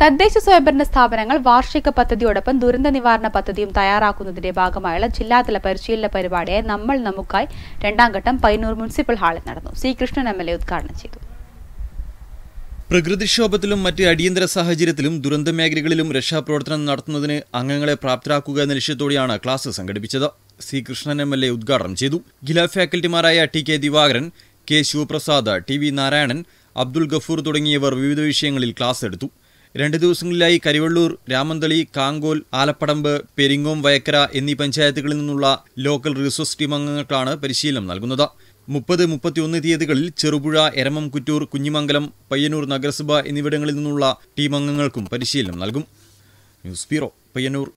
തദ്ദേശ സ്വയംഭരണ സ്ഥാപനങ്ങൾ വാർഷിക പദ്ധതിയോടൊപ്പം ദുരന്ത നിവാരണ പദ്ധതിയും തയ്യാറാക്കുന്നതിന്റെ ഭാഗമായുള്ള ജില്ലാതല പരിശീലന പരിപാടിയെ നമ്മൾ നമുക്കായി രണ്ടാം ഘട്ടം പയ്യന്നൂർ മുനിസിപ്പൽ ഹാളിൽ നടന്നു C Krishnan M L A ഉദ്ഘാടനം ചെയ്തു പ്രകൃതിക്ഷോഭത്തിലും മറ്റ് അടിയന്തര സാഹചര്യത്തിലും ദുരന്ത മേഖലകളിലും രക്ഷാപ്രവർത്തനം നടത്തുന്നതിന് അംഗങ്ങളെ പ്രാപ്തരാക്കുക എന്ന ലക്ഷ്യത്തോടെയാണ് ക്ലാസ് സംഘടിപ്പിച്ചത് C Krishnan M L A ഉദ്ഘാടനം ചെയ്തു ഗില ഫാക്കൽറ്റിമാരായ T K Divakaran K Sivaprasad T V Narayanan Abdul Gafoor തുടങ്ങിയവർ വിവിധ വിഷയങ്ങളിൽ ക്ലാസ് എടുത്തു രണ്ട് ദിവസങ്ങളിലായി കരിവള്ളൂർ രാമന്തളി കാങ്കോൽ ആലപ്പടമ്പ് പെരിങ്ങോം വയക്കര എന്നീ പഞ്ചായത്തുകളിൽ നിന്നുള്ള ലോക്കൽ റിസോഴ്സ് ടീം അംഗങ്ങൾക്കാണ് പരിശീലനം നൽകുന്നത് മുപ്പത് മുപ്പത്തിയൊന്ന് തീയതികളിൽ ചെറുപുഴ എരമം കുറ്റൂർ കുഞ്ഞിമംഗലം പയ്യന്നൂർ നഗരസഭ എന്നിവിടങ്ങളിൽ നിന്നുള്ള ടീം അംഗങ്ങൾക്കും പരിശീലനം നൽകും ന്യൂസ് ബ്യൂറോ പയ്യന്നൂർ